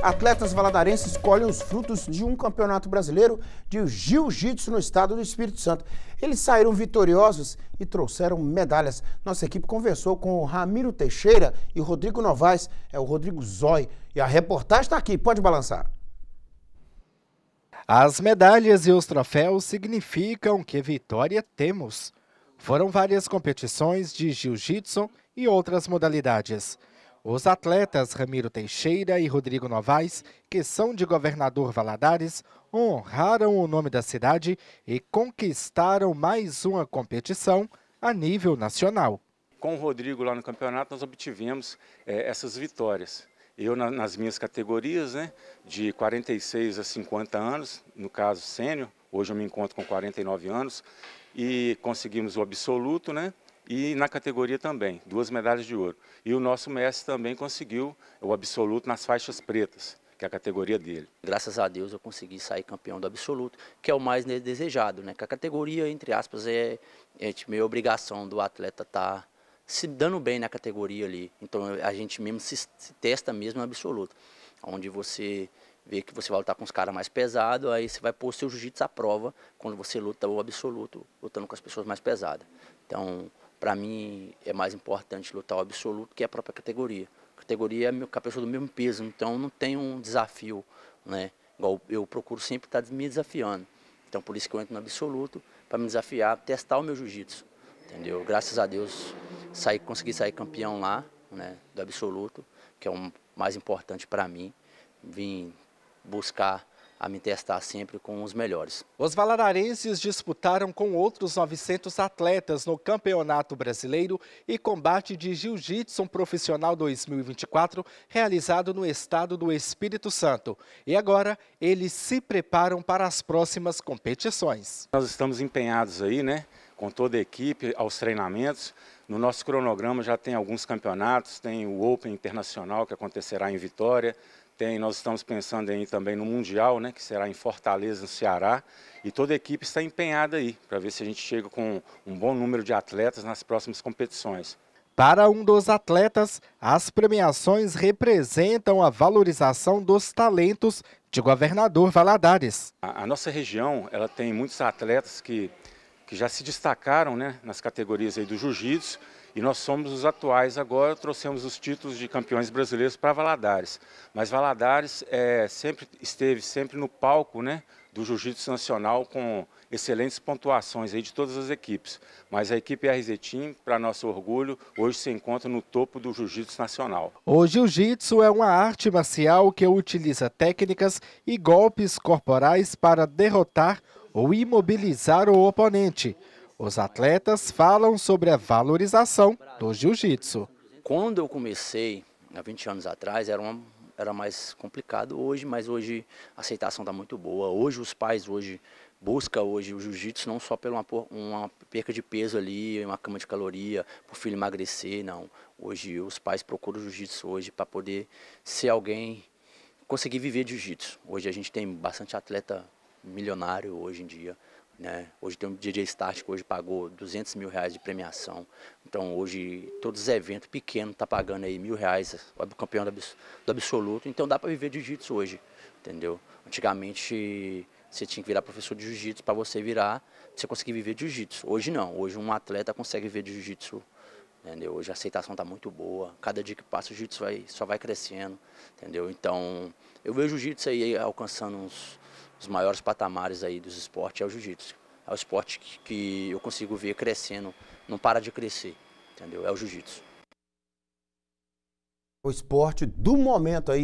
Atletas valadarenses colhem os frutos de um campeonato brasileiro de jiu-jitsu no estado do Espírito Santo. Eles saíram vitoriosos e trouxeram medalhas. Nossa equipe conversou com Ramiro Teixeira e Rodrigo Novaes. É o Rodrigo Zói. E a reportagem está aqui, pode balançar. As medalhas e os troféus significam que vitória temos. Foram várias competições de jiu-jitsu e outras modalidades. Os atletas Ramiro Teixeira e Rodrigo Novaes, que são de Governador Valadares, honraram o nome da cidade e conquistaram mais uma competição a nível nacional. Com o Rodrigo lá no campeonato, nós obtivemos é, essas vitórias. Eu na, nas minhas categorias, né, de 46 a 50 anos, no caso sênior, hoje eu me encontro com 49 anos, e conseguimos o absoluto, né, e na categoria também, duas medalhas de ouro. E o nosso mestre também conseguiu o absoluto nas faixas pretas, que é a categoria dele. Graças a Deus eu consegui sair campeão do absoluto, que é o mais desejado, né? Que a categoria, entre aspas, é, é meio tipo, obrigação do atleta estar tá se dando bem na categoria ali. Então a gente mesmo se, se testa mesmo no absoluto, onde você vê que você vai lutar com os caras mais pesados, aí você vai pôr seu jiu-jitsu à prova quando você luta o absoluto, lutando com as pessoas mais pesadas. Então, para mim é mais importante lutar o absoluto que a própria categoria. A categoria é com a pessoa do mesmo peso, então não tem um desafio, né? Igual eu procuro sempre tá estar me desafiando. Então por isso que eu entro no absoluto, para me desafiar, testar o meu jiu-jitsu. Entendeu? Graças a Deus saí, consegui sair campeão lá, né, do absoluto, que é o mais importante para mim. Vim buscar a me testar sempre com os melhores. Os valadarenses disputaram com outros 900 atletas no Campeonato Brasileiro e combate de Jiu-Jitsu Profissional 2024, realizado no estado do Espírito Santo. E agora, eles se preparam para as próximas competições. Nós estamos empenhados aí, né, com toda a equipe, aos treinamentos. No nosso cronograma já tem alguns campeonatos, tem o Open Internacional que acontecerá em Vitória, tem, nós estamos pensando aí também no Mundial, né, que será em Fortaleza, no Ceará, e toda a equipe está empenhada aí para ver se a gente chega com um bom número de atletas nas próximas competições. Para um dos atletas, as premiações representam a valorização dos talentos de Governador Valadares. A, a nossa região ela tem muitos atletas que, que já se destacaram né, nas categorias aí do jiu-jitsu, e nós somos os atuais agora, trouxemos os títulos de campeões brasileiros para Valadares. Mas Valadares é, sempre esteve sempre no palco né, do Jiu-Jitsu Nacional com excelentes pontuações aí de todas as equipes. Mas a equipe RZ para nosso orgulho, hoje se encontra no topo do Jiu-Jitsu Nacional. O Jiu-Jitsu é uma arte marcial que utiliza técnicas e golpes corporais para derrotar ou imobilizar o oponente. Os atletas falam sobre a valorização do jiu-jitsu. Quando eu comecei, há 20 anos atrás, era, uma, era mais complicado hoje, mas hoje a aceitação está muito boa. Hoje os pais hoje busca hoje o jiu-jitsu não só por uma, uma, perca de peso ali, uma cama de caloria, para o filho emagrecer, não. Hoje os pais procuram o jiu-jitsu hoje para poder ser alguém, conseguir viver de jiu-jitsu. Hoje a gente tem bastante atleta milionário hoje em dia. Né? Hoje tem um DJ Start que hoje pagou 200 mil reais de premiação. Então hoje todos os eventos pequenos tá pagando aí mil reais, o campeão do absoluto. Então dá para viver de jiu-jitsu hoje, entendeu? Antigamente você tinha que virar professor de jiu-jitsu para você virar, você conseguir viver de jiu-jitsu. Hoje não, hoje um atleta consegue viver de jiu-jitsu. Entendeu? Hoje a aceitação está muito boa, cada dia que passa o jiu-jitsu vai, só vai crescendo, entendeu? Então, eu vejo o jiu-jitsu aí alcançando uns os maiores patamares aí dos esportes é o jiu-jitsu. É o esporte que, que eu consigo ver crescendo, não para de crescer, entendeu? É o jiu-jitsu. O esporte do momento aí,